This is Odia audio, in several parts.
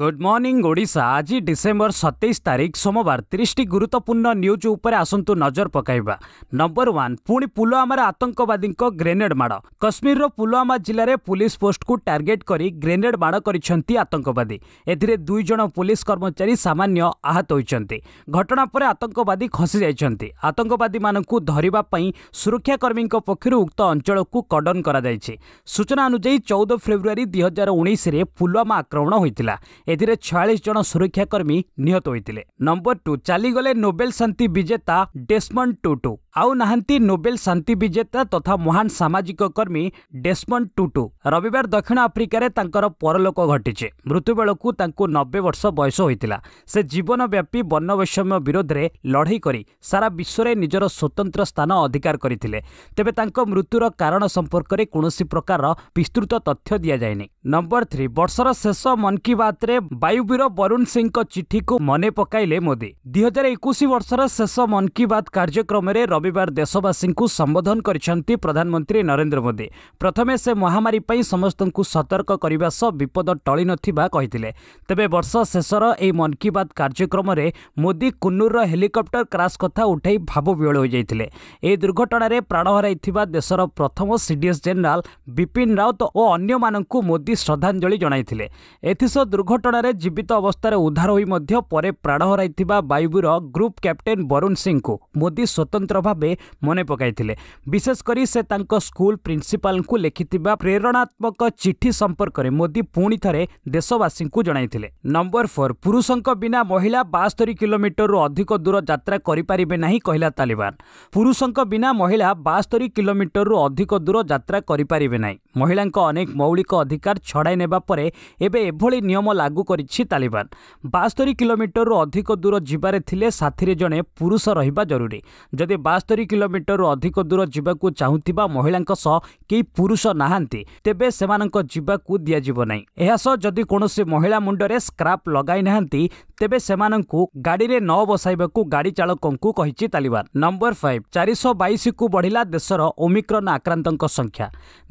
ଗୁଡ୍ ମର୍ଣ୍ଣିଂ ଓଡ଼ିଶା ଆଜି ଡିସେମ୍ବର ସତେଇଶ ତାରିଖ ସୋମବାର ତିରିଶଟି ଗୁରୁତ୍ୱପୂର୍ଣ୍ଣ ନ୍ୟୁଜ୍ ଉପରେ ଆସନ୍ତୁ ନଜର ପକାଇବା ନମ୍ବର ୱାନ୍ ପୁଣି ପୁଲୱାମାରେ ଆତଙ୍କବାଦୀଙ୍କ ଗ୍ରେନେଡ୍ ମାଡ଼ କାଶ୍ମୀରର ପୁଲୱାମା ଜିଲ୍ଲାରେ ପୁଲିସ୍ ପୋଷ୍ଟକୁ ଟାର୍ଗେଟ୍ କରି ଗ୍ରେନେଡ୍ ମାଡ଼ କରିଛନ୍ତି ଆତଙ୍କବାଦୀ ଏଥିରେ ଦୁଇ ଜଣ ପୁଲିସ୍ କର୍ମଚାରୀ ସାମାନ୍ୟ ଆହତ ହୋଇଛନ୍ତି ଘଟଣା ପରେ ଆତଙ୍କବାଦୀ ଖସିଯାଇଛନ୍ତି ଆତଙ୍କବାଦୀମାନଙ୍କୁ ଧରିବା ପାଇଁ ସୁରକ୍ଷାକର୍ମୀଙ୍କ ପକ୍ଷରୁ ଉକ୍ତ ଅଞ୍ଚଳକୁ କର୍ଡନ୍ କରାଯାଇଛି ସୂଚନା ଅନୁଯାୟୀ ଚଉଦ ଫେବୃଆରୀ ଦୁଇହଜାର ଉଣେଇଶରେ ପୁଲୱାମା ଆକ୍ରମଣ ହୋଇଥିଲା ଏଥିରେ ଛୟାଳିଶ ଜଣ ସୁରକ୍ଷାକର୍ମୀ ନିହତ ହୋଇଥିଲେ ନମ୍ବର ଟୁ ଚାଲିଗଲେ ନୋବେଲ ଶାନ୍ତି ବିଜେତା ଡେସମଣ୍ଡ ଟୁଟୁ ଆଉ ନାହାନ୍ତି ନୋବେଲ ଶାନ୍ତି ବିଜେତା ତଥା ମହାନ ସାମାଜିକ କର୍ମୀ ଡେସମଣ୍ଡ ଟୁଟୁ ରବିବାର ଦକ୍ଷିଣ ଆଫ୍ରିକାରେ ତାଙ୍କର ପରଲୋକ ଘଟିଛି ମୃତ୍ୟୁବେଳକୁ ତାଙ୍କୁ ନବେ ବର୍ଷ ବୟସ ହୋଇଥିଲା ସେ ଜୀବନବ୍ୟାପୀ ବର୍ଣ୍ଣବୈଷମ୍ୟ ବିରୋଧରେ ଲଢ଼େଇ କରି ସାରା ବିଶ୍ୱରେ ନିଜର ସ୍ୱତନ୍ତ୍ର ସ୍ଥାନ ଅଧିକାର କରିଥିଲେ ତେବେ ତାଙ୍କ ମୃତ୍ୟୁର କାରଣ ସମ୍ପର୍କରେ କୌଣସି ପ୍ରକାରର ବିସ୍ତୃତ ତଥ୍ୟ ଦିଆଯାଇନି ନମ୍ବର ଥ୍ରୀ ବର୍ଷର ଶେଷ ମନ୍ କି ବାତ୍ରେ ପରେ ବାୟୁବୀର ବରୁଣ ସିଂଙ୍କ ଚିଠିକୁ ମନେ ପକାଇଲେ ମୋଦି ଦୁଇ ହଜାର ଏକୋଇଶ ବର୍ଷର ଶେଷ ମନ୍ କି ବାତ୍ କାର୍ଯ୍ୟକ୍ରମରେ ରବିବାର ଦେଶବାସୀଙ୍କୁ ସମ୍ବୋଧନ କରିଛନ୍ତି ପ୍ରଧାନମନ୍ତ୍ରୀ ନରେନ୍ଦ୍ର ମୋଦି ପ୍ରଥମେ ସେ ମହାମାରୀ ପାଇଁ ସମସ୍ତଙ୍କୁ ସତର୍କ କରିବା ସହ ବିପଦ ଟଳି ନଥିବା କହିଥିଲେ ତେବେ ବର୍ଷ ଶେଷର ଏହି ମନ୍ କି ବାତ୍ କାର୍ଯ୍ୟକ୍ରମରେ ମୋଦି କୁନ୍ନୁରର ହେଲିକପ୍ଟର କ୍ରାସ୍ କଥା ଉଠାଇ ଭାବ ବିହଳ ହୋଇଯାଇଥିଲେ ଏହି ଦୁର୍ଘଟଣାରେ ପ୍ରାଣ ହରାଇଥିବା ଦେଶର ପ୍ରଥମ ସିଡିଏସ୍ ଜେନେରାଲ୍ ବିପିନ୍ ରାଉତ ଓ ଅନ୍ୟମାନଙ୍କୁ ମୋଦି ଶ୍ରଦ୍ଧାଞ୍ଜଳି ଜଣାଇଥିଲେ ଏଥିସହ ଦୁର୍ଘଟଣା ଘଟଣାରେ ଜୀବିତ ଅବସ୍ଥାରେ ଉଦ୍ଧାର ହୋଇ ମଧ୍ୟ ପରେ ପ୍ରାଣ ହରାଇଥିବା ବାୟୁବୁର ଗ୍ରୁପ୍ କ୍ୟାପ୍ଟେନ୍ ବରୁଣ ସିଂଙ୍କୁ ମୋଦି ସ୍ୱତନ୍ତ୍ର ଭାବେ ମନେ ପକାଇଥିଲେ ବିଶେଷ କରି ସେ ତାଙ୍କ ସ୍କୁଲ ପ୍ରିନ୍ସିପାଲଙ୍କୁ ଲେଖିଥିବା ପ୍ରେରଣାତ୍ମକ ଚିଠି ସମ୍ପର୍କରେ ମୋଦି ପୁଣି ଥରେ ଦେଶବାସୀଙ୍କୁ ଜଣାଇଥିଲେ ନମ୍ବର ଫୋର୍ ପୁରୁଷଙ୍କ ବିନା ମହିଳା ବାସ୍ତରି କିଲୋମିଟରରୁ ଅଧିକ ଦୂର ଯାତ୍ରା କରିପାରିବେ ନାହିଁ କହିଲା ତାଲିବାନ ପୁରୁଷଙ୍କ ବିନା ମହିଳା ବାସ୍ତରି କିଲୋମିଟରରୁ ଅଧିକ ଦୂର ଯାତ୍ରା କରିପାରିବେ ନାହିଁ ମହିଳାଙ୍କ ଅନେକ ମୌଳିକ ଅଧିକାର ଛଡ଼ାଇ ନେବା ପରେ ଏବେ ଏଭଳି ନିୟମ ଲାଗୁ ଲାଗୁ କରିଛି ତାଲିବାନ ବାସ୍ତରି କିଲୋମିଟରରୁ ଅଧିକ ଦୂର ଯିବାରେ ଥିଲେ ସାଥିରେ ଜଣେ ପୁରୁଷ ରହିବା ଜରୁରୀ ଯଦି ବାସ୍ତରି କିଲୋମିଟରରୁ ଅଧିକ ଦୂର ଯିବାକୁ ଚାହୁଁଥିବା ମହିଳାଙ୍କ ସହ କେହି ପୁରୁଷ ନାହାନ୍ତି ତେବେ ସେମାନଙ୍କ ଯିବାକୁ ଦିଆଯିବ ନାହିଁ ଏହା ସହ ଯଦି କୌଣସି ମହିଳା ମୁଣ୍ଡରେ ସ୍କ୍ରାପ୍ ଲଗାଇ ନାହାନ୍ତି ତେବେ ସେମାନଙ୍କୁ ଗାଡ଼ିରେ ନ ବସାଇବାକୁ ଗାଡ଼ି ଚାଳକଙ୍କୁ କହିଛି ତାଲିବାନ ନମ୍ବର ଫାଇଭ୍ ଚାରିଶହ ବାଇଶକୁ ବଢ଼ିଲା ଦେଶର ଓମିକ୍ରନ୍ ଆକ୍ରାନ୍ତଙ୍କ ସଂଖ୍ୟା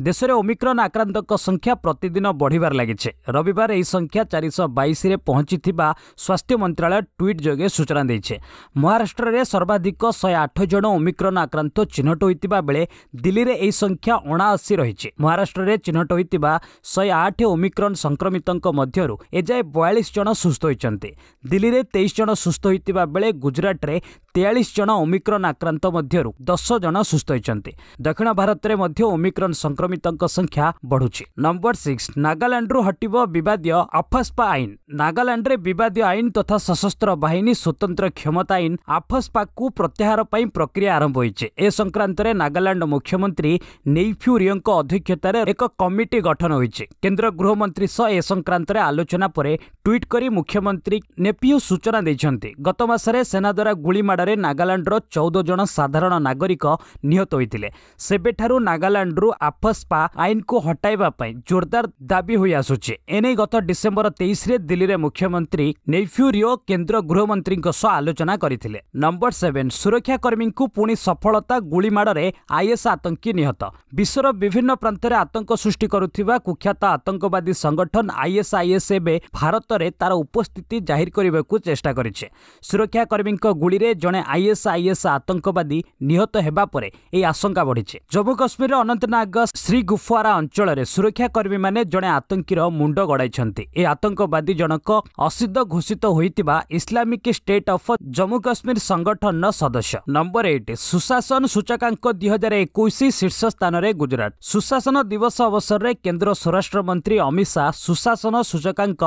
ଦେଶରେ ଓମିକ୍ରନ୍ ଆକ୍ରାନ୍ତଙ୍କ ସଂଖ୍ୟା ପ୍ରତିଦିନ ବଢ଼ିବାରେ ଲାଗିଛି ରବିବାର ଏହି ସଂଖ୍ୟା ଚାରି ଉଣେଇଶହ ବାଇଶରେ ପହଞ୍ଚିଥିବା ସ୍ୱାସ୍ଥ୍ୟ ମନ୍ତ୍ରଣାଳୟ ଟ୍ୱିଟ୍ ଯୋଗେ ସୂଚନା ଦେଇଛି ମହାରାଷ୍ଟ୍ରରେ ସର୍ବାଧିକ ଶହେ ଆଠ ଜଣ ଓମିକ୍ରନ୍ ଆକ୍ରାନ୍ତ ଚିହ୍ନଟ ହୋଇଥିବା ବେଳେ ଦିଲ୍ଲୀରେ ଏହି ସଂଖ୍ୟା ଅଣାଅଶୀ ରହିଛି ମହାରାଷ୍ଟ୍ରରେ ଚିହ୍ନଟ ହୋଇଥିବା ଶହେ ଆଠ ଓମିକ୍ରନ୍ ସଂକ୍ରମିତଙ୍କ ମଧ୍ୟରୁ ଏଯାଏଁ ବୟାଳିଶ ଜଣ ସୁସ୍ଥ ହୋଇଛନ୍ତି ଦିଲ୍ଲୀରେ ତେଇଶ ଜଣ ସୁସ୍ଥ ହୋଇଥିବା ବେଳେ ଗୁଜରାଟରେ ତେୟାଳିଶ ଜଣ ଓମିକ୍ରନ୍ ଆକ୍ରାନ୍ତ ମଧ୍ୟରୁ ଦଶ ଜଣ ସୁସ୍ଥ ହୋଇଛନ୍ତି ଦକ୍ଷିଣ ଭାରତରେ ମଧ୍ୟ ଓମିକ୍ରନ୍ ସଂକ୍ରମିତଙ୍କ ସଂଖ୍ୟା ବଢ଼ୁଛି ନମ୍ବର ସିକ୍ସ ନାଗାଲାଣ୍ଡରୁ ହଟିବ ବିବାଦୀୟ ଆଫାସ୍ପା ଆଫସ୍ପା ଆଇନ ନାଗାଲାଣ୍ଡରେ ବିବାଦୀୟ ଆଇନ ତଥା ସଶସ୍ତ୍ର ବାହିନୀ ସ୍ୱତନ୍ତ୍ର କ୍ଷମତା ଆଇନ ଆଫସ୍ପାକୁ ପ୍ରତ୍ୟାହାର ପାଇଁ ପ୍ରକ୍ରିୟା ଆରମ୍ଭ ହୋଇଛି ଏ ସଂକ୍ରାନ୍ତରେ ନାଗାଲାଣ୍ଡ ମୁଖ୍ୟମନ୍ତ୍ରୀ ନେଇଫ୍ୟୁରିଓଙ୍କ ଅଧ୍ୟକ୍ଷତାରେ ଏକ କମିଟି ଗଠନ ହୋଇଛି କେନ୍ଦ୍ର ଗୃହମନ୍ତ୍ରୀ ସହ ଏ ସଂକ୍ରାନ୍ତରେ ଆଲୋଚନା ପରେ ଟ୍ୱିଟ୍ କରି ମୁଖ୍ୟମନ୍ତ୍ରୀ ନେପିଓ ସୂଚନା ଦେଇଛନ୍ତି ଗତ ମାସରେ ସେନା ଦ୍ୱାରା ଗୁଳିମାଡ଼ରେ ନାଗାଲାଣ୍ଡର ଚଉଦ ଜଣ ସାଧାରଣ ନାଗରିକ ନିହତ ହୋଇଥିଲେ ସେବେଠାରୁ ନାଗାଲାଣ୍ଡରୁ ଆଫସ୍ପା ଆଇନକୁ ହଟାଇବା ପାଇଁ ଜୋରଦାର ଦାବି ହୋଇଆସୁଛି ଏନେଇ ଗତ ଡିସେମ୍ବର ତେଇଶ ଉଣେଇଶରେ ଦିଲ୍ଲୀରେ ମୁଖ୍ୟମନ୍ତ୍ରୀ ନେଫ୍ୟୁ ରିଓ କେନ୍ଦ୍ର ଗୃହମନ୍ତ୍ରୀଙ୍କ ସହ ଆଲୋଚନା କରିଥିଲେ ନମ୍ବର ସେଭେନ୍ ସୁରକ୍ଷାକର୍ମୀଙ୍କୁ ପୁଣି ସଫଳତା ଗୁଳିମାଡ଼ରେ ଆଇଏସ୍ ଆତଙ୍କୀ ନିହତ ବିଶ୍ୱର ବିଭିନ୍ନ ପ୍ରାନ୍ତରେ ଆତଙ୍କ ସୃଷ୍ଟି କରୁଥିବା କୁଖ୍ୟାତ ଆତଙ୍କବାଦୀ ସଂଗଠନ ଆଇଏସ୍ଆଇଏସ୍ ଏବେ ଭାରତରେ ତା'ର ଉପସ୍ଥିତି ଜାହିର କରିବାକୁ ଚେଷ୍ଟା କରିଛି ସୁରକ୍ଷାକର୍ମୀଙ୍କ ଗୁଳିରେ ଜଣେ ଆଇଏସ୍ଆଇଏସ୍ ଆତଙ୍କବାଦୀ ନିହତ ହେବା ପରେ ଏହି ଆଶଙ୍କା ବଢ଼ିଛି ଜମ୍ମୁ କାଶ୍ମୀରର ଅନନ୍ତନାଗ ଶ୍ରୀ ଗୁଫୱାରା ଅଞ୍ଚଳରେ ସୁରକ୍ଷାକର୍ମୀମାନେ ଜଣେ ଆତଙ୍କୀର ମୁଣ୍ଡ ଗଡ଼ାଇଛନ୍ତି ଏହି ଆତଙ୍କ ଆତଙ୍କବାଦୀ ଜଣକ ଅସିଦ୍ଧ ଘୋଷିତ ହୋଇଥିବା Islamic State of Jammu Kashmir ସଂଗଠନର ସଦସ୍ୟ ନମ୍ବର ଏଇଟ୍ ସୁଶାସନ ସୂଚକାଙ୍କ ଦୁଇ ହଜାର ଏକୋଇଶ ଶୀର୍ଷ ସ୍ଥାନରେ ଗୁଜରାଟ ସୁଶାସନ ଦିବସ ଅବସରରେ କେନ୍ଦ୍ର ସ୍ୱରାଷ୍ଟ୍ରମନ୍ତ୍ରୀ ଅମିତ ଶାହା ସୁଶାସନ ସୂଚକାଙ୍କ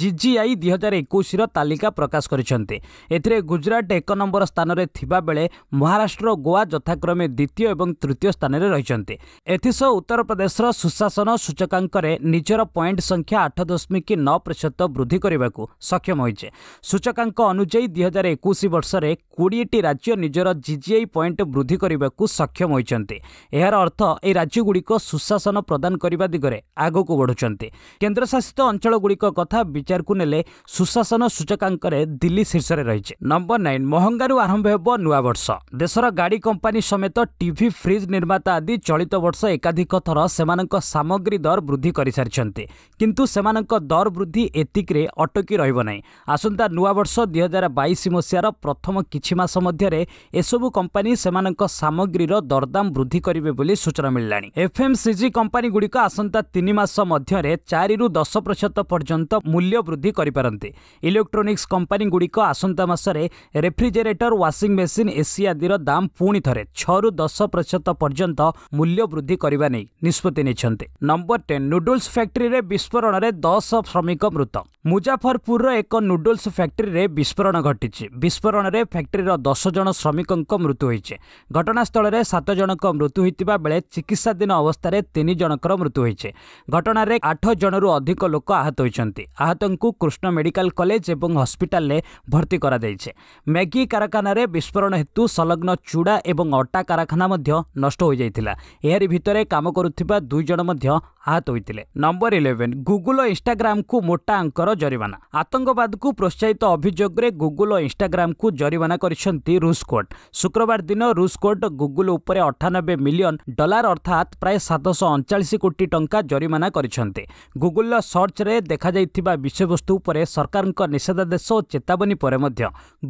ଜିଜିଆଇ ଦୁଇ ହଜାର ଏକୋଇଶର ତାଲିକା ପ୍ରକାଶ କରିଛନ୍ତି ଏଥିରେ ଗୁଜରାଟ ଏକ ନମ୍ବର ସ୍ଥାନରେ ଥିବାବେଳେ ମହାରାଷ୍ଟ୍ର ଗୋଆ ଯଥାକ୍ରମେ ଦ୍ୱିତୀୟ ଏବଂ ତୃତୀୟ ସ୍ଥାନରେ ରହିଛନ୍ତି ଏଥିସହ ଉତ୍ତରପ୍ରଦେଶର ସୁଶାସନ ସୂଚକାଙ୍କରେ ନିଜର ପଏଣ୍ଟ ସଂଖ୍ୟା ଆଠ ଦଶମିକ ନଅ ପ୍ରତିଶତ ବୃଦ୍ଧି କରିବାକୁ ସକ୍ଷମ ହୋଇଛେ ସୂଚକାଙ୍କ ଅନୁଯାୟୀ ଦୁଇ ହଜାର ଏକୋଇଶ ବର୍ଷରେ କୋଡ଼ିଏଟି ରାଜ୍ୟ ନିଜର ଜିଜିଆଇ ପଏଣ୍ଟ ବୃଦ୍ଧି କରିବାକୁ ସକ୍ଷମ ହୋଇଛନ୍ତି ଏହାର ଅର୍ଥ ଏହି ରାଜ୍ୟଗୁଡ଼ିକ ସୁଶାସନ ପ୍ରଦାନ କରିବା ଦିଗରେ ଆଗକୁ ବଢ଼ୁଛନ୍ତି କେନ୍ଦ୍ରଶାସିତ ଅଞ୍ଚଳଗୁଡ଼ିକ କଥା ବିଚାରକୁ ନେଲେ ସୁଶାସନ ସୂଚକାଙ୍କରେ ଦିଲ୍ଲୀ ଶୀର୍ଷରେ ରହିଛି ନମ୍ବର ନାଇନ୍ ମହଙ୍ଗାରୁ ଆରମ୍ଭ ହେବ ନୂଆବର୍ଷ ଦେଶର ଗାଡ଼ି କମ୍ପାନୀ ସମେତ ଟିଭି ଫ୍ରିଜ୍ ନିର୍ମାତା ଆଦି ଚଳିତ ବର୍ଷ ଏକାଧିକ ଥର ସେମାନଙ୍କ ସାମଗ୍ରୀ ଦର ବୃଦ୍ଧି କରିସାରିଛନ୍ତି କିନ୍ତୁ ସେମାନଙ୍କ ଦର ବୃଦ୍ଧି ବୃଦ୍ଧି ଏତିକିରେ ଅଟକି ରହିବ ନାହିଁ ଆସନ୍ତା ନୂଆବର୍ଷ ଦୁଇ ହଜାର ବାଇଶ ମସିହାର ପ୍ରଥମ କିଛି ମାସ ମଧ୍ୟରେ ଏସବୁ କମ୍ପାନୀ ସେମାନଙ୍କ ସାମଗ୍ରୀର ଦରଦାମ ବୃଦ୍ଧି କରିବେ ବୋଲି ସୂଚନା ମିଳିଲାଣି ଏଫ୍ଏମ୍ସିଜି କମ୍ପାନୀଗୁଡ଼ିକ ଆସନ୍ତା ତିନି ମାସ ମଧ୍ୟରେ ଚାରିରୁ ଦଶ ପ୍ରତିଶତ ପର୍ଯ୍ୟନ୍ତ ମୂଲ୍ୟ ବୃଦ୍ଧି କରିପାରନ୍ତି ଇଲେକ୍ଟ୍ରୋନିକ୍ସ କମ୍ପାନୀଗୁଡ଼ିକ ଆସନ୍ତା ମାସରେ ରେଫ୍ରିଜେରେଟର ୱାଶିଂ ମେସିନ୍ ଏସି ଆଦିର ଦାମ ପୁଣି ଥରେ ଛଅରୁ ଦଶ ପ୍ରତିଶତ ପର୍ଯ୍ୟନ୍ତ ମୂଲ୍ୟ ବୃଦ୍ଧି କରିବା ନେଇ ନିଷ୍ପତ୍ତି ନେଇଛନ୍ତି ନମ୍ବର ଟେନ୍ ନୁଡୁଲ୍ସ ଫ୍ୟାକ୍ଟ୍ରିରେ ବିସ୍ଫୋରଣରେ ଦଶ ଶ୍ରମିକ ମୃତ ମୁଜାଫରପୁରର ଏକ ନୁଡଲ୍ସ ଫ୍ୟାକ୍ଟ୍ରିରେ ବିସ୍ଫୋରଣ ଘଟିଛି ବିସ୍ଫୋରଣରେ ଫ୍ୟାକ୍ଟ୍ରିର ଦଶ ଜଣ ଶ୍ରମିକଙ୍କ ମୃତ୍ୟୁ ହୋଇଛି ଘଟଣାସ୍ଥଳରେ ସାତ ଜଣଙ୍କ ମୃତ୍ୟୁ ହୋଇଥିବା ବେଳେ ଚିକିତ୍ସାଧୀନ ଅବସ୍ଥାରେ ତିନି ଜଣଙ୍କର ମୃତ୍ୟୁ ହୋଇଛି ଘଟଣାରେ ଆଠ ଜଣରୁ ଅଧିକ ଲୋକ ଆହତ ହୋଇଛନ୍ତି ଆହତଙ୍କୁ କୃଷ୍ଣ ମେଡିକାଲ କଲେଜ ଏବଂ ହସ୍ପିଟାଲରେ ଭର୍ତ୍ତି କରାଯାଇଛି ମ୍ୟାଗି କାରଖାନାରେ ବିସ୍ଫୋରଣ ହେତୁ ସଂଲଗ୍ନ ଚୁଡ଼ା ଏବଂ ଅଟା କାରଖାନା ମଧ୍ୟ ନଷ୍ଟ ହୋଇଯାଇଥିଲା ଏହାରି ଭିତରେ କାମ କରୁଥିବା ଦୁଇ ଜଣ ମଧ୍ୟ ଆହତ ହୋଇଥିଲେ ନମ୍ବର ଇଲେଭେନ୍ ଗୁଗୁଲ ଓ ଇନ୍ଷ୍ଟାଗ୍ରାମକୁ ମୋଟା ଅଙ୍କର ଜରିମାନା ଆତଙ୍କବାଦକୁ ପ୍ରୋତ୍ସାହିତ ଅଭିଯୋଗରେ ଗୁଗୁଲ ଓ ଇନ୍ଷ୍ଟାଗ୍ରାମକୁ ଜରିମାନା କରିଛନ୍ତି ରୁଷ କୋର୍ଟ ଶୁକ୍ରବାର ଦିନ ରୁଷ କୋର୍ଟ ଗୁଗୁଲ ଉପରେ ଅଠାନବେ ମିଲିୟନ ଡଲାର ଅର୍ଥାତ୍ ପ୍ରାୟ ସାତଶହ ଅଣଚାଳିଶ କୋଟି ଟଙ୍କା ଜରିମାନା କରିଛନ୍ତି ଗୁଗୁଲର ସର୍ଚ୍ଚରେ ଦେଖାଯାଇଥିବା ବିଷୟବସ୍ତୁ ଉପରେ ସରକାରଙ୍କ ନିଷେଧାଦେଶ ଓ ଚେତାବନୀ ପରେ ମଧ୍ୟ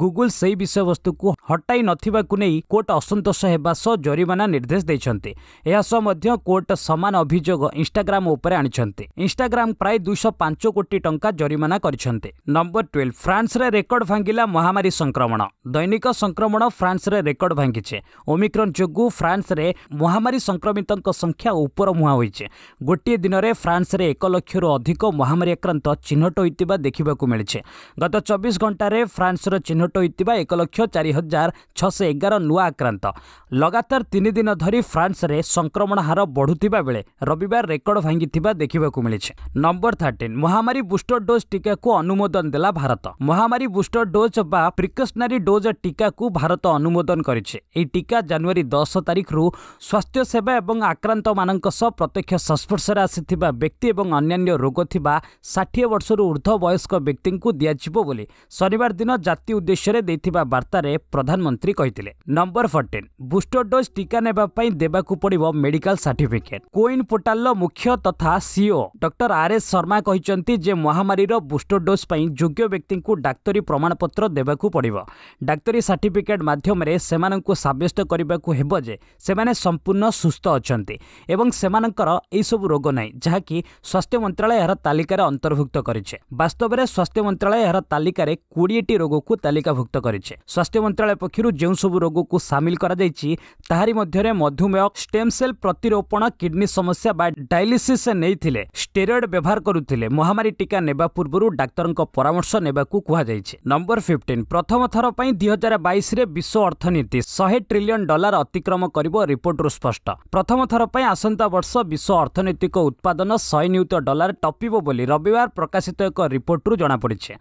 ଗୁଗୁଲ ସେହି ବିଷୟବସ୍ତୁକୁ ହଟାଇ ନଥିବାକୁ ନେଇ କୋର୍ଟ ଅସନ୍ତୋଷ ହେବା ସହ ଜରିମାନା ନିର୍ଦ୍ଦେଶ ଦେଇଛନ୍ତି ଏହା ସହ ମଧ୍ୟ କୋର୍ଟ ସମାନ ଅଭିଯୋଗ ଇନ୍ଷ୍ଟା ଇନ୍ଷ୍ଟାଗ୍ରାମ ଉପରେ ଆଣିଛନ୍ତି ଇନ୍ଷ୍ଟାଗ୍ରାମ ପ୍ରାୟ ଦୁଇଶହ ପାଞ୍ଚ କୋଟି ଟଙ୍କା ଜରିମାନା କରିଛନ୍ତି ନମ୍ବର ଟ୍ୱେଲ୍ଭ ଫ୍ରାନ୍ସରେ ରେକର୍ଡ ଭାଙ୍ଗିଲା ମହାମାରୀ ସଂକ୍ରମଣ ଦୈନିକ ସଂକ୍ରମଣ ଫ୍ରାନ୍ସରେ ରେକର୍ଡ ଭାଙ୍ଗିଛି ଓମିକ୍ରନ୍ ଯୋଗୁଁ ଫ୍ରାନ୍ସରେ ମହାମାରୀ ସଂକ୍ରମିତଙ୍କ ସଂଖ୍ୟା ଉପର ମୁହାଁ ହୋଇଛି ଗୋଟିଏ ଦିନରେ ଫ୍ରାନ୍ସରେ ଏକ ଲକ୍ଷରୁ ଅଧିକ ମହାମାରୀ ଆକ୍ରାନ୍ତ ଚିହ୍ନଟ ହୋଇଥିବା ଦେଖିବାକୁ ମିଳିଛି ଗତ ଚବିଶ ଘଣ୍ଟାରେ ଫ୍ରାନ୍ସର ଚିହ୍ନଟ ହୋଇଥିବା ଏକ ଲକ୍ଷ ଚାରି ହଜାର ଛଅଶହ ଏଗାର ନୂଆ ଆକ୍ରାନ୍ତ ଲଗାତାର ତିନି ଦିନ ଧରି ଫ୍ରାନ୍ସରେ ସଂକ୍ରମଣ ହାର ବଢ଼ୁଥିବା ବେଳେ ରବିବାର ରେକର୍ଡ ରେକର୍ଡ ଭାଙ୍ଗିଥିବା ଦେଖିବାକୁ ମିଳିଛି ନମ୍ବର ଥାର୍ଟିନ୍ ମହାମାରୀ ବୁଷ୍ଟର ଡୋଜ୍ ଟିକାକୁ ଅନୁମୋଦନ ଦେଲା ଭାରତ ମହାମାରୀ ବୁଷ୍ଟର ଡୋଜ୍ ବା ପ୍ରିକସନାରୀ ଡୋଜ୍ ଟିକାକୁ ଭାରତ ଅନୁମୋଦନ କରିଛି ଏହି ଟିକା ଜାନୁଆରୀ ଦଶ ତାରିଖରୁ ସ୍ୱାସ୍ଥ୍ୟ ସେବା ଏବଂ ଆକ୍ରାନ୍ତମାନଙ୍କ ସହ ପ୍ରତ୍ୟକ୍ଷ ସଂସ୍ପର୍ଶରେ ଆସିଥିବା ବ୍ୟକ୍ତି ଏବଂ ଅନ୍ୟାନ୍ୟ ରୋଗ ଥିବା ଷାଠିଏ ବର୍ଷରୁ ଉର୍ଦ୍ଧ୍ୱ ବୟସ୍କ ବ୍ୟକ୍ତିଙ୍କୁ ଦିଆଯିବ ବୋଲି ଶନିବାର ଦିନ ଜାତି ଉଦ୍ଦେଶ୍ୟରେ ଦେଇଥିବା ବାର୍ତ୍ତାରେ ପ୍ରଧାନମନ୍ତ୍ରୀ କହିଥିଲେ ନମ୍ବର ଫର୍ଟିନ୍ ବୁଷ୍ଟର ଡୋଜ୍ ଟିକା ନେବା ପାଇଁ ଦେବାକୁ ପଡ଼ିବ ମେଡିକାଲ ସାର୍ଟିଫିକେଟ୍ କୋଇନ୍ ପୋର୍ଟାଲର ମୁଖ୍ୟ ମୁଖ୍ୟ ତଥା CEO doctor R S Sharma କହିଛନ୍ତି ଯେ ମହାମାରୀର ବୁଷ୍ଟର ଡୋଜ୍ ପାଇଁ ଯୋଗ୍ୟ ବ୍ୟକ୍ତିଙ୍କୁ ଡାକ୍ତରୀ ପ୍ରମାଣପତ୍ର ଦେବାକୁ ପଡ଼ିବ ଡାକ୍ତରୀ ସାର୍ଟିଫିକେଟ୍ ମାଧ୍ୟମରେ ସେମାନଙ୍କୁ ସାବ୍ୟସ୍ତ କରିବାକୁ ହେବ ଯେ ସେମାନେ ସମ୍ପୂର୍ଣ୍ଣ ସୁସ୍ଥ ଅଛନ୍ତି ଏବଂ ସେମାନଙ୍କର ଏହିସବୁ ରୋଗ ନାହିଁ ଯାହାକି ସ୍ୱାସ୍ଥ୍ୟ ମନ୍ତ୍ରାଳୟ ଏହାର ତାଲିକାରେ ଅନ୍ତର୍ଭୁକ୍ତ କରିଛି ବାସ୍ତବରେ ସ୍ୱାସ୍ଥ୍ୟ ମନ୍ତ୍ରାଳୟ ଏହାର ତାଲିକାରେ କୋଡ଼ିଏଟି ରୋଗକୁ ତାଲିକାଭୁକ୍ତ କରିଛି ସ୍ୱାସ୍ଥ୍ୟ ମନ୍ତ୍ରାଳୟ ପକ୍ଷରୁ ଯେଉଁସବୁ ରୋଗକୁ ସାମିଲ କରାଯାଇଛି ତାହାରି ମଧ୍ୟରେ ମଧୁମେହ ଷ୍ଟେମ୍ ସେଲ୍ ପ୍ରତିରୋପଣ କିଡ଼ନୀ ସମସ୍ୟା ବା ଡାଇ ଡାଇଲିସିସ୍ ନେଇଥିଲେ ଷ୍ଟେରଏଡ୍ ବ୍ୟବହାର କରୁଥିଲେ ମହାମାରୀ ଟିକା ନେବା ପୂର୍ବରୁ ଡାକ୍ତରଙ୍କ ପରାମର୍ଶ ନେବାକୁ କୁହାଯାଇଛି ନମ୍ବର ଫିଫ୍ଟିନ୍ ପ୍ରଥମ ଥର ପାଇଁ ଦୁଇ ହଜାର ବାଇଶରେ ବିଶ୍ୱ ଅର୍ଥନୀତି ଶହେ ଟ୍ରିଲିୟନ୍ ଡଲାର ଅତିକ୍ରମ କରିବ ରିପୋର୍ଟରୁ ସ୍ପଷ୍ଟ ପ୍ରଥମ ଥର ପାଇଁ ଆସନ୍ତା ବର୍ଷ ବିଶ୍ୱ ଅର୍ଥନୈତିକ ଉତ୍ପାଦନ ଶହେ ନିୟୁତ ଡଲାର ଟପିବ ବୋଲି ରବିବାର ପ୍ରକାଶିତ ଏକ ରିପୋର୍ଟରୁ ଜଣାପଡ଼ିଛି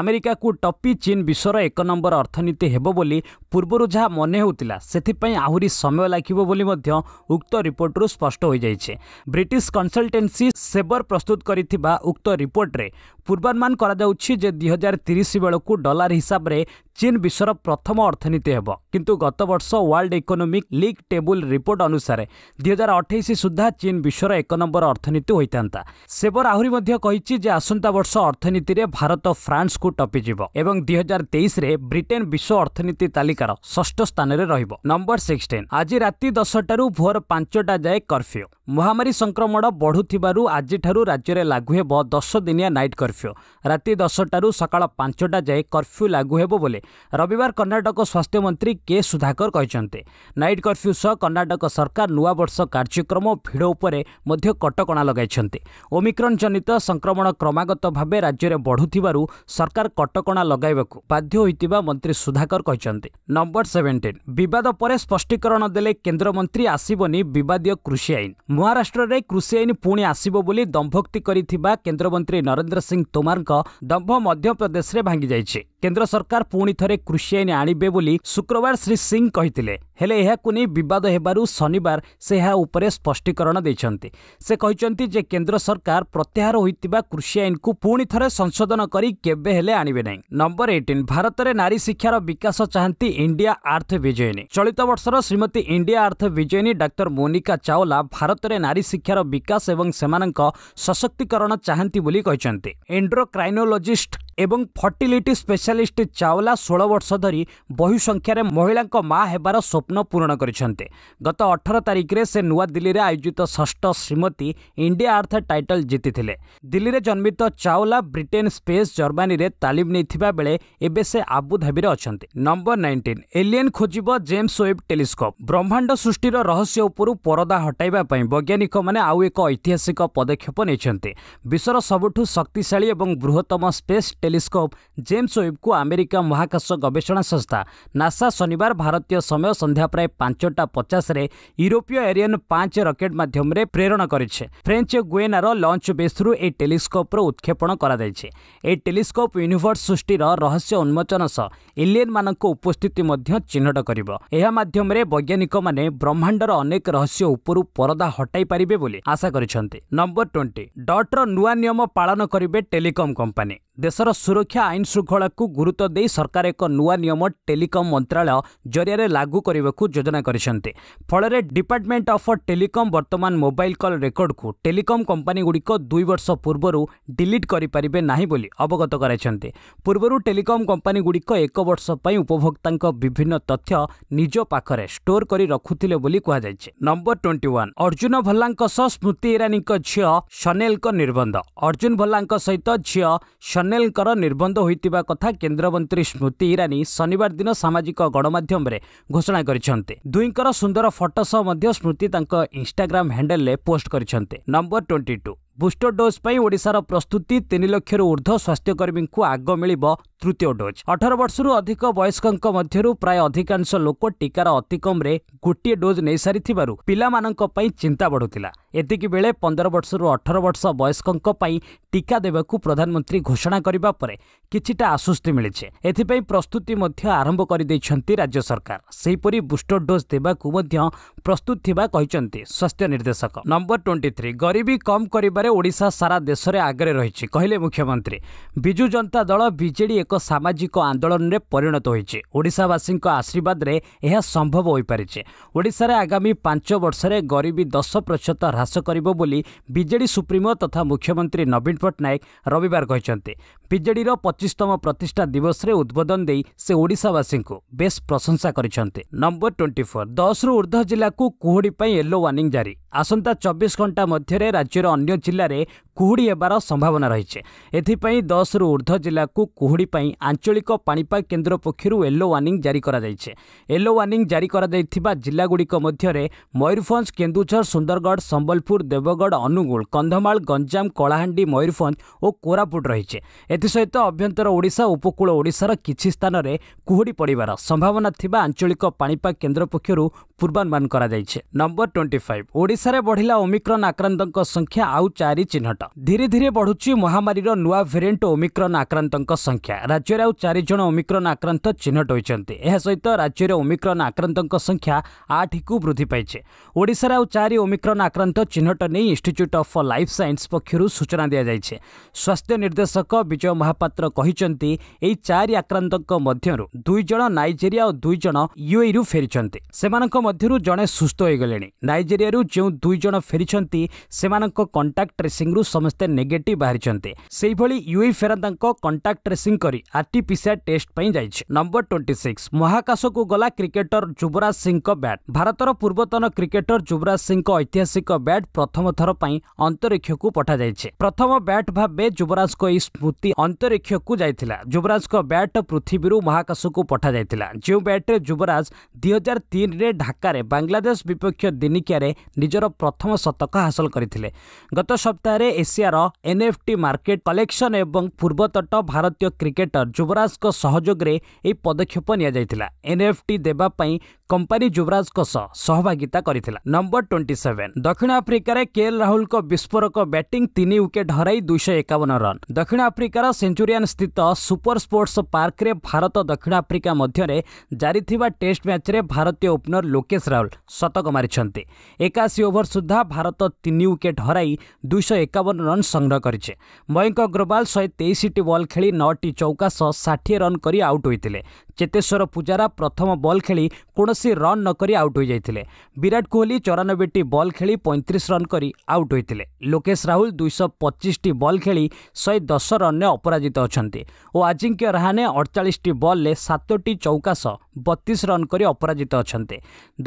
ଆମେରିକାକୁ ଟପି ଚୀନ୍ ବିଶ୍ୱର ଏକ ନମ୍ବର ଅର୍ଥନୀତି ହେବ ବୋଲି ପୂର୍ବରୁ ଯାହା ମନେ ହେଉଥିଲା ସେଥିପାଇଁ ଆହୁରି ସମୟ ଲାଗିବ ବୋଲି ମଧ୍ୟ ଉକ୍ତ ରିପୋର୍ଟରୁ ସ୍ପଷ୍ଟ ହୋଇଯାଇଛି ବ୍ରିଟିଶ কনসলটেন্সি সেବର ପ୍ରସ୍ତୁତ କରିଥିବା ଉକ୍ତ ରିପୋର୍ଟରେ ପୂର୍ବାନୁମାନ କରାଯାଉଛି ଯେ ଦୁଇହଜାର ତିରିଶ ବେଳକୁ ଡଲାର ହିସାବରେ ଚୀନ ବିଶ୍ୱର ପ୍ରଥମ ଅର୍ଥନୀତି ହେବ କିନ୍ତୁ ଗତବର୍ଷ world economic league table report ଅନୁସାରେ ଦୁଇ ହଜାର ଅଠେଇଶ ସୁଦ୍ଧା ଚୀନ ବିଶ୍ୱର ଏକ ନମ୍ବର ଅର୍ଥନୀତି ହୋଇଥାନ୍ତା ସେବର ଆହୁରି ମଧ୍ୟ କହିଛି ଯେ ଆସନ୍ତା ବର୍ଷ ଅର୍ଥନୀତିରେ ଭାରତ ଫ୍ରାନ୍ସକୁ ଟପିଯିବ ଏବଂ ଦୁଇ ହଜାର ତେଇଶରେ ବ୍ରିଟେନ୍ ବିଶ୍ୱ ଅର୍ଥନୀତି ତାଲିକାର ଷଷ୍ଠ ସ୍ଥାନରେ ରହିବ ନମ୍ବର ସିକ୍ସଟିନ୍ ଆଜି ରାତି ଦଶଟାରୁ ଭୋର ପାଞ୍ଚଟା ଯାଏ କର୍ଫ୍ୟୁ ମହାମାରୀ ସଂକ୍ରମଣ ବଢ଼ୁଥିବାରୁ ଆଜିଠାରୁ ରାଜ୍ୟରେ ଲାଗୁ ହେବ ଦଶ ଦିନିଆ ନାଇଟ୍ କର୍ଫ୍ୟୁ ରାତି ଦଶଟାରୁ ସକାଳ ପାଞ୍ଚଟା ଯାଏ କର୍ଫ୍ୟୁ ଲାଗୁ ହେବ ବୋଲି ରବିବାର କର୍ଣ୍ଣାଟକ ସ୍ୱାସ୍ଥ୍ୟମନ୍ତ୍ରୀ କେ ସୁଧାକର କହିଛନ୍ତି ନାଇଟ୍ କର୍ଫ୍ୟୁ ସହ କର୍ଣ୍ଣାଟକ ସରକାର ନୂଆବର୍ଷ କାର୍ଯ୍ୟକ୍ରମ ଭିଡ଼ ଉପରେ ମଧ୍ୟ କଟକଣା ଲଗାଇଛନ୍ତି ଓମିକ୍ରନ୍ ଜନିତ ସଂକ୍ରମଣ କ୍ରମାଗତ ଭାବେ ରାଜ୍ୟରେ ବଢ଼ୁଥିବାରୁ ସରକାର କଟକଣା ଲଗାଇବାକୁ ବାଧ୍ୟ ହୋଇଥିବା ମନ୍ତ୍ରୀ ସୁଧାକର କହିଛନ୍ତି ନମ୍ବର ସେଭେନ୍ଟିନ୍ ବିବାଦ ପରେ ସ୍ପଷ୍ଟୀକରଣ ଦେଲେ କେନ୍ଦ୍ରମନ୍ତ୍ରୀ ଆସିବନି ବିବାଦୀୟ କୃଷି ଆଇନ ମହାରାଷ୍ଟ୍ରରେ କୃଷି ଆଇନ ପୁଣି ଆସିବ ବୋଲି ଦମ୍ଭକ୍ତି କରିଥିବା କେନ୍ଦ୍ରମନ୍ତ୍ରୀ ନରେନ୍ଦ୍ର ସିଂ ତୋମାରଙ୍କ ଦମ୍ଭ ମଧ୍ୟପ୍ରଦେଶରେ ଭାଙ୍ଗିଯାଇଛି କେନ୍ଦ୍ର ସରକାର ପୁଣି ଥରେ କୃଷି ଆଇନ ଆଣିବେ ବୋଲି ଶୁକ୍ରବାର ଶ୍ରୀ ସିଂ କହିଥିଲେ ହେଲେ ଏହାକୁ ନେଇ ବିବାଦ ହେବାରୁ ଶନିବାର ସେ ଏହା ଉପରେ ସ୍ପଷ୍ଟୀକରଣ ଦେଇଛନ୍ତି ସେ କହିଛନ୍ତି ଯେ କେନ୍ଦ୍ର ସରକାର ପ୍ରତ୍ୟାହାର ହୋଇଥିବା କୃଷି ଆଇନକୁ ପୁଣି ଥରେ ସଂଶୋଧନ କରି କେବେ ହେଲେ ଆଣିବେ ନାହିଁ ନମ୍ବର ଏଇଟିନ୍ ଭାରତରେ ନାରୀ ଶିକ୍ଷାର ବିକାଶ ଚାହାନ୍ତି ଇଣ୍ଡିଆ ଆର୍ଥ ବିଜୟିନୀ ଚଳିତ ବର୍ଷର ଶ୍ରୀମତୀ ଇଣ୍ଡିଆ ଆର୍ଥ ବିଜୟିନୀ ଡାକ୍ତର ମୋନିକା ଚାଓଲା ଭାରତରେ ନାରୀ ଶିକ୍ଷାର ବିକାଶ ଏବଂ ସେମାନଙ୍କ ସଶକ୍ତିକରଣ ଚାହାନ୍ତି ବୋଲି କହିଛନ୍ତି ଏଣ୍ଡ୍ରୋକ୍ରାଇନୋଲୋଜିଷ୍ଟ ଏବଂ ଫର୍ଟିଲିଟି ସ୍ପେଶାଲିଷ୍ଟ ଚାଓଲା ଷୋହଳ ବର୍ଷ ଧରି ବହୁ ସଂଖ୍ୟାରେ ମହିଳାଙ୍କ ମା ହେବାର ସ୍ୱପ୍ନ ସ୍ୱପ୍ନ ପୂରଣ କରିଛନ୍ତି ଗତ ଅଠର ତାରିଖରେ ସେ ନୂଆଦିଲ୍ଲୀରେ ଆୟୋଜିତ ଷଷ୍ଠ ଶ୍ରୀମତୀ ଇଣ୍ଡିଆ ଆର୍ଥ ଟାଇଟଲ୍ ଜିତିଥିଲେ ଦିଲ୍ଲୀରେ ଜନ୍ମିତ ଚାଓଲା ବ୍ରିଟେନ୍ ସ୍ପେସ୍ ଜର୍ମାନୀରେ ତାଲିମ ନେଇଥିବା ବେଳେ ଏବେ ସେ ଆବୁଧାବିରେ ଅଛନ୍ତି ନମ୍ବର ନାଇଣ୍ଟିନ୍ ଏଲିଏନ୍ ଖୋଜିବ ଜେମ୍ସ ୱେବ୍ ଟେଲିସ୍କୋପ୍ ବ୍ରହ୍ମାଣ୍ଡ ସୃଷ୍ଟିର ରହସ୍ୟ ଉପରୁ ପରଦା ହଟାଇବା ପାଇଁ ବୈଜ୍ଞାନିକମାନେ ଆଉ ଏକ ଐତିହାସିକ ପଦକ୍ଷେପ ନେଇଛନ୍ତି ବିଶ୍ୱର ସବୁଠୁ ଶକ୍ତିଶାଳୀ ଏବଂ ବୃହତ୍ତମ ସ୍ପେସ୍ ଟେଲିସ୍କୋପ୍ ଜେମ୍ସ ୱେବ୍କୁ ଆମେରିକା ମହାକାଶ ଗବେଷଣା ସଂସ୍ଥା ନାସା ଶନିବାର ଭାରତୀୟ ସମୟ ସନ୍ଧ୍ୟା ପ୍ରାୟ ପାଞ୍ଚଟା ପଚାଶରେ ୟୁରୋପୀୟ ଏରିଆନ୍ ପାଞ୍ଚ ରକେଟ୍ ମାଧ୍ୟମରେ ପ୍ରେରଣ କରିଛି ଫ୍ରେଞ୍ଚ ଗୁଏନାର ଲଞ୍ଚ ବେସ୍ରୁ ଏହି ଟେଲିସ୍କୋପ୍ର ଉତ୍କ୍ଷେପଣ କରାଯାଇଛି ଏହି ଟେଲିସ୍କୋପ୍ ୟୁନିଭର୍ସ ସୃଷ୍ଟିର ରହସ୍ୟ ଉନ୍ମୋଚନ ସହ ଏଲିଏନ୍ମାନଙ୍କ ଉପସ୍ଥିତି ମଧ୍ୟ ଚିହ୍ନଟ କରିବ ଏହା ମାଧ୍ୟମରେ ବୈଜ୍ଞାନିକମାନେ ବ୍ରହ୍ମାଣ୍ଡର ଅନେକ ରହସ୍ୟ ଉପରୁ ପରଦା ହଟାଇ ପାରିବେ ବୋଲି ଆଶା କରିଛନ୍ତି ନମ୍ବର ଟ୍ୱେଣ୍ଟି ଡଟ୍ର ନୂଆ ନିୟମ ପାଳନ କରିବେ ଟେଲିକମ୍ କମ୍ପାନୀ ଦେଶର ସୁରକ୍ଷା ଆଇନ ଶୃଙ୍ଖଳାକୁ ଗୁରୁତ୍ୱ ଦେଇ ସରକାର ଏକ ନୂଆ ନିୟମ ଟେଲିକମ୍ ମନ୍ତ୍ରଣାଳୟ ଜରିଆରେ ଲାଗୁ କରିବେ କରିବାକୁ ଯୋଜନା କରିଛନ୍ତି ଫଳରେ ଡିପାର୍ଟମେଣ୍ଟ ଅଫ୍ ଟେଲିକମ୍ ବର୍ତ୍ତମାନ ମୋବାଇଲ କଲ୍ ରେକର୍ଡକୁ ଟେଲିକମ୍ କମ୍ପାନୀଗୁଡ଼ିକ ଦୁଇ ବର୍ଷ ପୂର୍ବରୁ ଡିଲିଟ୍ କରିପାରିବେ ନାହିଁ ବୋଲି ଅବଗତ କରାଇଛନ୍ତି ପୂର୍ବରୁ ଟେଲିକମ୍ କମ୍ପାନୀଗୁଡ଼ିକ ଏକ ବର୍ଷ ପାଇଁ ଉପଭୋକ୍ତାଙ୍କ ବିଭିନ୍ନ ତଥ୍ୟ ନିଜ ପାଖରେ ଷ୍ଟୋର୍ କରି ରଖୁଥିଲେ ବୋଲି କୁହାଯାଇଛି ନମ୍ବର ଟ୍ୱେଣ୍ଟି ୱାନ୍ ଅର୍ଜୁନ ଭଲ୍ଲାଙ୍କ ସହ ସ୍ମୃତି ଇରାନୀଙ୍କ ଝିଅ ସନେଲଙ୍କ ନିର୍ବନ୍ଧ ଅର୍ଜୁନ ଭଲ୍ଲାଙ୍କ ସହିତ ଝିଅ ସନେଲଙ୍କର ନିର୍ବନ୍ଧ ହୋଇଥିବା କଥା କେନ୍ଦ୍ରମନ୍ତ୍ରୀ ସ୍ମୃତି ଇରାନୀ ଶନିବାର ଦିନ ସାମାଜିକ ଗଣମାଧ୍ୟମରେ ଘୋଷଣା କରିଛନ୍ତି କରିଛନ୍ତି ଦୁହିଁଙ୍କର ସୁନ୍ଦର ଫଟୋ ସହ ମଧ୍ୟ ସ୍ମୃତି ତାଙ୍କ ଇନ୍ଷ୍ଟାଗ୍ରାମ ହ୍ୟାଣ୍ଡେଲରେ ପୋଷ୍ଟ କରିଛନ୍ତି number twenty two booster dose ପାଇଁ ଓଡ଼ିଶାର ପ୍ରସ୍ତୁତି ତିନି ଲକ୍ଷରୁ ଉର୍ଦ୍ଧ୍ୱ ସ୍ୱାସ୍ଥ୍ୟକର୍ମୀଙ୍କୁ ଆଗ ମିଳିବ ତୃତୀୟ ଡୋଜ୍ ଅଠର ବର୍ଷରୁ ଅଧିକ ବୟସ୍କଙ୍କ ମଧ୍ୟରୁ ପ୍ରାୟ ଅଧିକାଂଶ ଲୋକ ଟିକାର ଅତିକମ୍ରେ ଗୋଟିଏ ଡୋଜ୍ ନେଇସାରିଥିବାରୁ ପିଲାମାନଙ୍କ ପାଇଁ ଚିନ୍ତା ବଢ଼ୁଥିଲା ଏତିକି ବେଳେ ପନ୍ଦର ବର୍ଷରୁ ଅଠର ବର୍ଷ ବୟସ୍କଙ୍କ ପାଇଁ ଟିକା ଦେବାକୁ ପ୍ରଧାନମନ୍ତ୍ରୀ ଘୋଷଣା କରିବା ପରେ କିଛିଟା ଆଶ୍ୱସ୍ତି ମିଳିଛି ଏଥିପାଇଁ ପ୍ରସ୍ତୁତି ମଧ୍ୟ ଆରମ୍ଭ କରିଦେଇଛନ୍ତି ରାଜ୍ୟ ସରକାର ସେହିପରି ବୁଷ୍ଟର ଡୋଜ୍ ଦେବାକୁ ମଧ୍ୟ ପ୍ରସ୍ତୁତ ଥିବା କହିଛନ୍ତି ସ୍ୱାସ୍ଥ୍ୟ ନିର୍ଦ୍ଦେଶକ ନମ୍ବର ଟ୍ୱେଣ୍ଟି ଥ୍ରୀ ଗରିବୀ କମ୍ କରିବାରେ ଓଡ଼ିଶା ସାରା ଦେଶରେ ଆଗରେ ରହିଛି କହିଲେ ମୁଖ୍ୟମନ୍ତ୍ରୀ ବିଜୁ ଜନତା ଦଳ ବିଜେଡି ଏକ ସାମାଜିକ ଆନ୍ଦୋଳନରେ ପରିଣତ ହୋଇଛି ଓଡ଼ିଶାବାସୀଙ୍କ ଆଶୀର୍ବାଦରେ ଏହା ସମ୍ଭବ ହୋଇପାରିଛି ଓଡ଼ିଶାରେ ଆଗାମୀ ପାଞ୍ଚ ବର୍ଷରେ ଗରିବୀ ଦଶ ପ୍ରତିଶତ ହ୍ରାସ କରିବ ବୋଲି ବିଜେଡ଼ି ସୁପ୍ରିମୋ ତଥା ମୁଖ୍ୟମନ୍ତ୍ରୀ ନବୀନ ପଟ୍ଟନାୟକ ରବିବାର କହିଛନ୍ତି ବିଜେଡ଼ିର ପଚିଶତମ ପ୍ରତିଷ୍ଠା ଦିବସରେ ଉଦ୍ବୋଧନ ଦେଇ ସେ ଓଡ଼ିଶାବାସୀଙ୍କୁ ବେଶ୍ ପ୍ରଶଂସା କରିଛନ୍ତି ନମ୍ବର ଟ୍ୱେଣ୍ଟି ଫୋର୍ ଦଶରୁ ଉର୍ଦ୍ଧ୍ୱ ଜିଲ୍ଲାକୁ କୁହୁଡ଼ି ପାଇଁ ୟେଲୋ ୱାର୍ଣ୍ଣିଂ ଜାରି ଆସନ୍ତା ଚବିଶ ଘଣ୍ଟା ମଧ୍ୟରେ ରାଜ୍ୟର ଅନ୍ୟ ଜିଲ୍ଲାରେ କୁହୁଡ଼ି ହେବାର ସମ୍ଭାବନା ରହିଛି ଏଥିପାଇଁ ଦଶରୁ ଉର୍ଦ୍ଧ୍ୱ ଜିଲ୍ଲାକୁ କୁହୁଡ଼ି ପାଇଁ ଆଞ୍ଚଳିକ ପାଣିପାଗ କେନ୍ଦ୍ର ପକ୍ଷରୁ ୟେଲୋ ୱାର୍ଣ୍ଣିଂ ଜାରି କରାଯାଇଛି ୟେଲୋ ୱାର୍ଣ୍ଣିଂ ଜାରି କରାଯାଇଥିବା ଜିଲ୍ଲାଗୁଡ଼ିକ ମଧ୍ୟରେ ମୟୂରଭଞ୍ଜ କେନ୍ଦୁଝର ସୁନ୍ଦରଗଡ଼ ସମ୍ବଲପୁର ଦେବଗଡ଼ ଅନୁଗୁଳ କନ୍ଧମାଳ ଗଞ୍ଜାମ କଳାହାଣ୍ଡି ମୟୂରଭଞ୍ଜ ଓ କୋରାପୁଟ ରହିଛି ଏଥିସହିତ ଆଭ୍ୟନ୍ତର ଓଡ଼ିଶା ଉପକୂଳ ଓଡ଼ିଶାର କିଛି ସ୍ଥାନରେ କୁହୁଡ଼ି ପଡ଼ିବାର ସମ୍ଭାବନା ଥିବା ଆଞ୍ଚଳିକ ପାଣିପାଗ କେନ୍ଦ୍ର ପକ୍ଷରୁ ପୂର୍ବାନୁମାନ କରାଯାଇଛି ନମ୍ବର ଟ୍ୱେଣ୍ଟି ଫାଇଭ୍ ଓଡ଼ିଶାରେ ବଢ଼ିଲା ଓମିକ୍ରନ୍ ଆକ୍ରାନ୍ତଙ୍କ ସଂଖ୍ୟା ଆଉ ଚାରି ଚିହ୍ନଟ ଧୀରେ ଧୀରେ ବଢ଼ୁଛି ମହାମାରୀର ନୂଆ ଭେରିଏଣ୍ଟ ଓମିକ୍ରନ୍ ଆକ୍ରାନ୍ତଙ୍କ ସଂଖ୍ୟା ରାଜ୍ୟରେ ଆଉ ଚାରି ଜଣ ଓମିକ୍ରନ୍ ଆକ୍ରାନ୍ତ ଚିହ୍ନଟ ହୋଇଛନ୍ତି ଏହା ସହିତ ରାଜ୍ୟରେ ଓମିକ୍ରନ୍ ଆକ୍ରାନ୍ତଙ୍କ ସଂଖ୍ୟା ଆଠକୁ ବୃଦ୍ଧି ପାଇଛି ଓଡ଼ିଶାରେ ଆଉ ଚାରି ଓମିକ୍ରନ୍ ଆକ୍ରାନ୍ତ ଚିହ୍ନଟ ନେଇ ଇନ୍ଷ୍ଟିଚ୍ୟୁଟ୍ ଅଫ୍ ଲାଇଫ୍ ସାଇନ୍ସ ପକ୍ଷରୁ ସୂଚନା ଦିଆଯାଇଛି ସ୍ୱାସ୍ଥ୍ୟ ନିର୍ଦ୍ଦେଶକ ବିଜୟ ବିଜୟ ମହାପାତ୍ର କହିଛନ୍ତି ଏହି ଚାରି ଆକ୍ରାନ୍ତଙ୍କ ମଧ୍ୟରୁ ଦୁଇ ଜଣ ନାଇଜେରିଆ ଓ ଦୁଇ ଜଣ ୟୁଏଇରୁ ଫେରିଛନ୍ତି ସେମାନଙ୍କ ମଧ୍ୟରୁ ଜଣେ ସୁସ୍ଥ ହୋଇଗଲେଣି ନାଇଜେରିଆରୁ ଯେଉଁ ଦୁଇ ଜଣ ଫେରିଛନ୍ତି ସେମାନଙ୍କ କଣ୍ଟାକ୍ଟ ଟ୍ରେସିଂରୁ ସମସ୍ତେ ନେଗେଟିଭ୍ ବାହାରିଛନ୍ତି ସେହିଭଳି ୟୁଏଇ ଫେରନ୍ତାଙ୍କ କଣ୍ଟାକ୍ଟ ଟ୍ରେସିଂ କରି ଆର୍ଟିପିସିଆର୍ ଟେଷ୍ଟ ପାଇଁ ଯାଇଛି ନମ୍ବର ଟ୍ୱେଣ୍ଟି ସିକ୍ସ ମହାକାଶକୁ ଗଲା କ୍ରିକେଟର ଯୁବରାଜ ସିଂଙ୍କ ବ୍ୟାଟ୍ ଭାରତର ପୂର୍ବତନ କ୍ରିକେଟର ଯୁବରାଜ ସିଂଙ୍କ ଐତିହାସିକ ବ୍ୟାଟ୍ ପ୍ରଥମ ଥର ପାଇଁ ଅନ୍ତରିକ୍ଷକୁ ପଠାଯାଇଛି ପ୍ରଥମ ବ୍ୟାଟ୍ ଭାବେ ଯୁବରାଜଙ୍କ ଏହି ସ୍ମୃତି ଅନ୍ତରୀକ୍ଷକୁ ଯାଇଥିଲା ଯୁବରାଜଙ୍କ ବ୍ୟାଟ୍ ପୃଥିବୀରୁ ମହାକାଶକୁ ପଠାଯାଇଥିଲା ଯେଉଁ ବ୍ୟାଟ୍ରେ ଯୁବରାଜ ଦୁଇହଜାର ତିନିରେ ଢାକାରେ ବାଂଲାଦେଶ ବିପକ୍ଷ ଦିନିକିଆରେ ନିଜର ପ୍ରଥମ ଶତକ ହାସଲ କରିଥିଲେ ଗତ ସପ୍ତାହରେ ଏସିଆର ଏନ୍ଏଫ୍ଟି ମାର୍କେଟ୍ କଲେକ୍ସନ୍ ଏବଂ ପୂର୍ବତଟ ଭାରତୀୟ କ୍ରିକେଟର ଯୁବରାଜଙ୍କ ସହଯୋଗରେ ଏହି ପଦକ୍ଷେପ ନିଆଯାଇଥିଲା ଏନ୍ଏଫ୍ଟି ଦେବା ପାଇଁ କମ୍ପାନୀ ଯୁବରାଜଙ୍କ ସହ ସହଭାଗିତା କରିଥିଲା ନମ୍ବର ଟ୍ୱେଣ୍ଟି ସେଭେନ ଦକ୍ଷିଣ ଆଫ୍ରିକାରେ କେଏଲ ରାହୁଲଙ୍କ ବିସ୍ଫୋରକ ବ୍ୟାଟିଂ ତିନି ୱିକେଟ୍ ହରାଇ ଦୁଇଶହ ଏକାବନ ରନ୍ ଦକ୍ଷିଣ ଆଫ୍ରିକାର ସେଞ୍ଚୁରିଆନ୍ ସ୍ଥିତ ସୁପର ସ୍ପୋର୍ଟସ୍ ପାର୍କରେ ଭାରତ ଦକ୍ଷିଣ ଆଫ୍ରିକା ମଧ୍ୟରେ ଜାରି ଥିବା ଟେଷ୍ଟ ମ୍ୟାଚ୍ରେ ଭାରତୀୟ ଓପନର ଲୋକେଶ ରାହୁଲ ଶତକ ମାରିଛନ୍ତି ଏକାଅଶୀ ଓଭର ସୁଦ୍ଧା ଭାରତ ତିନି ୱିକେଟ୍ ହରାଇ ଦୁଇଶହ ଏକାବନ ରନ୍ ସଂଗ୍ରହ କରିଛି ମୟଙ୍କ ଅଗ୍ରୱାଲ ଶହେ ତେଇଶଟି ବଲ୍ ଖେଳି ନଅଟି ଚୌକା ସହ ଷାଠିଏ ରନ୍ କରି ଆଉଟ୍ ହୋଇଥିଲେ ଚେତେଶ୍ୱର ପୂଜାରା ପ୍ରଥମ ବଲ୍ ଖେଳି କୌଣସି କୌଣସି ରନ୍ ନକରି ଆଉଟ୍ ହୋଇଯାଇଥିଲେ ବିରାଟ କୋହଲି ଚଉରାନବେଟି ବଲ୍ ଖେଳି ପଇଁତିରିଶ ରନ୍ କରି ଆଉଟ୍ ହୋଇଥିଲେ ଲୋକେଶ ରାହୁଲ ଦୁଇଶହ ପଚିଶଟି ବଲ୍ ଖେଳି ଶହେ ଦଶ ରନ୍ରେ ଅପରାଜିତ ଅଛନ୍ତି ଓ ଆଜିଙ୍କ୍ୟ ରାହାନେ ଅଡ଼ଚାଳିଶଟି ବଲ୍ରେ ସାତଟି ଚୌକା ସହ ବତିଶ ରନ୍ କରି ଅପରାଜିତ ଅଛନ୍ତି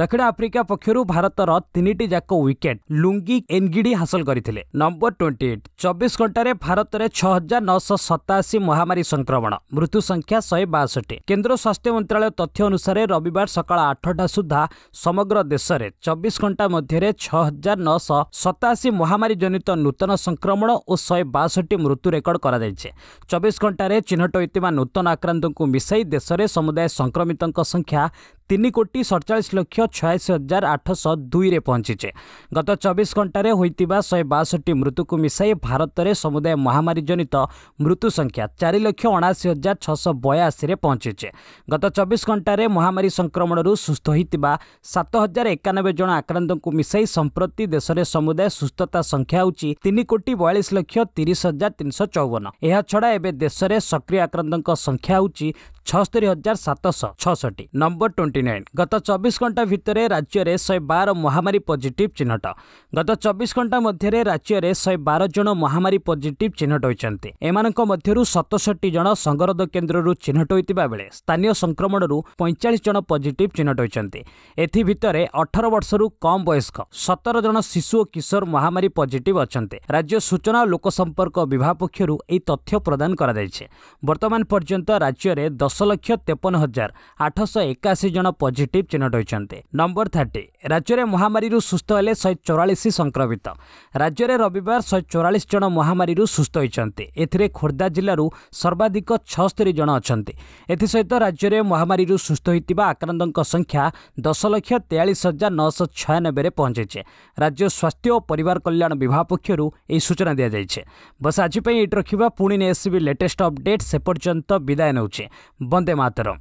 ଦକ୍ଷିଣ ଆଫ୍ରିକା ପକ୍ଷରୁ ଭାରତର ତିନିଟି ଯାକ ୱିକେଟ୍ ଲୁଙ୍ଗି ଏନ୍ଗିଡ଼ି ହାସଲ କରିଥିଲେ ନମ୍ବର ଟ୍ୱେଣ୍ଟି ଏଇଟ୍ ଚବିଶ ଘଣ୍ଟାରେ ଭାରତରେ ଛଅ ହଜାର ନଅଶହ ସତାଅଶୀ ମହାମାରୀ ସଂକ୍ରମଣ ମୃତ୍ୟୁ ସଂଖ୍ୟା ଶହେ ବାଷଠି କେନ୍ଦ୍ର ସ୍ୱାସ୍ଥ୍ୟ ମନ୍ତ୍ରଣାଳୟ ତଥ୍ୟ ଅନୁସାରେ ରବିବାର ସକାଳ ଆଠଟା ସୁଦ୍ଧା ସମଗ୍ର ଦେଶରେ ଚବିଶ ଘଣ୍ଟା ମଧ୍ୟରେ ଛଅ ହଜାର ନଅଶହ ସତାଅଶୀ ମହାମାରୀ ଜନିତ ନୂତନ ସଂକ୍ରମଣ ଓ ଶହେ ବାଷଠି ମୃତ୍ୟୁ ରେକର୍ଡ କରାଯାଇଛି ଚବିଶ ଘଣ୍ଟାରେ ଚିହ୍ନଟ ହୋଇଥିବା ନୂତନ ଆକ୍ରାନ୍ତଙ୍କୁ ମିଶାଇ ଦେଶରେ ସମୁଦାୟ ସଂକ୍ରମିତଙ୍କ ସଂଖ୍ୟା ତିନି କୋଟି ସଡ଼ଚାଳିଶ ଲକ୍ଷ ଛୟାଅଶୀ ହଜାର ଆଠଶହ ଦୁଇରେ ପହଞ୍ଚିଛେ ଗତ ଚବିଶ ଘଣ୍ଟାରେ ହୋଇଥିବା ଶହେ ବାଷଠି ମୃତ୍ୟୁକୁ ମିଶାଇ ଭାରତରେ ସମୁଦାୟ ମହାମାରୀ ଜନିତ ମୃତ୍ୟୁ ସଂଖ୍ୟା ଚାରି ଲକ୍ଷ ଅଣାଅଶୀ ହଜାର ଛଅଶହ ବୟାଅଶୀରେ ପହଞ୍ଚିଛେ ଗତ ଚବିଶ ଘଣ୍ଟାରେ ମହାମାରୀ ସଂକ୍ରମଣରୁ ସୁସ୍ଥ ହୋଇଥିବା ସାତ ହଜାର ଏକାନବେ ଜଣ ଆକ୍ରାନ୍ତଙ୍କୁ ମିଶାଇ ସମ୍ପ୍ରତି ଦେଶରେ ସମୁଦାୟ ସୁସ୍ଥତା ସଂଖ୍ୟା ହେଉଛି ତିନି କୋଟି ବୟାଳିଶ ଲକ୍ଷ ତିରିଶ ହଜାର ତିନିଶହ ଚଉବନ ଏହାଛଡ଼ା ଏବେ ଦେଶରେ ସକ୍ରିୟ ଆକ୍ରାନ୍ତଙ୍କ ସଂଖ୍ୟା ହେଉଛି ଛଅସ୍ତରି ହଜାର ସାତଶହ ଛଅଷଠି ନମ୍ବର ଟ୍ୱେଣ୍ଟି ନାଇନ୍ ଗତ ଚବିଶ ଘଣ୍ଟା ଭିତରେ ରାଜ୍ୟରେ ଶହେ ବାର ମହାମାରୀ ପଜିଟିଭ୍ ଚିହ୍ନଟ ଗତ ଚବିଶ ଘଣ୍ଟା ମଧ୍ୟରେ ରାଜ୍ୟରେ ଶହେ ବାର ଜଣ ମହାମାରୀ ପଜିଟିଭ୍ ଚିହ୍ନଟ ହୋଇଛନ୍ତି ଏମାନଙ୍କ ମଧ୍ୟରୁ ସତଷଠି ଜଣ ସଙ୍ଗରୋଧ କେନ୍ଦ୍ରରୁ ଚିହ୍ନଟ ହୋଇଥିବା ବେଳେ ସ୍ଥାନୀୟ ସଂକ୍ରମଣରୁ ପଇଁଚାଳିଶ ଜଣ ପଜିଟିଭ୍ ଚିହ୍ନଟ ହୋଇଛନ୍ତି ଏଥିଭିତରେ ଅଠର ବର୍ଷରୁ କମ୍ ବୟସ୍କ ସତର ଜଣ ଶିଶୁ ଓ କିଶୋର ମହାମାରୀ ପଜିଟିଭ୍ ଅଛନ୍ତି ରାଜ୍ୟ ସୂଚନା ଓ ଲୋକସମ୍ପର୍କ ବିଭାଗ ପକ୍ଷରୁ ଏହି ତଥ୍ୟ ପ୍ରଦାନ କରାଯାଇଛି ବର୍ତ୍ତମାନ ପର୍ଯ୍ୟନ୍ତ ରାଜ୍ୟରେ ଦଶ ଦଶ ଲକ୍ଷ ତେପନ ହଜାର ଆଠଶହ ଏକାଅଶୀ ଜଣ ପଜିଟିଭ୍ ଚିହ୍ନଟ ହୋଇଛନ୍ତି ନମ୍ବର ଥାର୍ଟି ରାଜ୍ୟରେ ମହାମାରୀରୁ ସୁସ୍ଥ ହେଲେ ଶହେ ଚଉରାଳିଶ ସଂକ୍ରମିତ ରାଜ୍ୟରେ ରବିବାର ଶହେ ଚଉରାଳିଶ ଜଣ ମହାମାରୀରୁ ସୁସ୍ଥ ହୋଇଛନ୍ତି ଏଥିରେ ଖୋର୍ଦ୍ଧା ଜିଲ୍ଲାରୁ ସର୍ବାଧିକ ଛଅସ୍ତରୀ ଜଣ ଅଛନ୍ତି ଏଥିସହିତ ରାଜ୍ୟରେ ମହାମାରୀରୁ ସୁସ୍ଥ ହୋଇଥିବା ଆକ୍ରାନ୍ତଙ୍କ ସଂଖ୍ୟା ଦଶ ଲକ୍ଷ ତେୟାଳିଶ ହଜାର ନଅଶହ ଛୟାନବେରେ ପହଞ୍ଚିଛି ରାଜ୍ୟ ସ୍ୱାସ୍ଥ୍ୟ ଓ ପରିବାର କଲ୍ୟାଣ ବିଭାଗ ପକ୍ଷରୁ ଏହି ସୂଚନା ଦିଆଯାଇଛି ବସ୍ ଆଜି ପାଇଁ ଏଇଠି ରଖିବା ପୁଣି ଏସ୍ସିବି ଲେଟେଷ୍ଟ ଅପଡେଟ୍ ସେ ପର୍ଯ୍ୟନ୍ତ ବିଦାୟ ନେଉଛି वंदे मातरम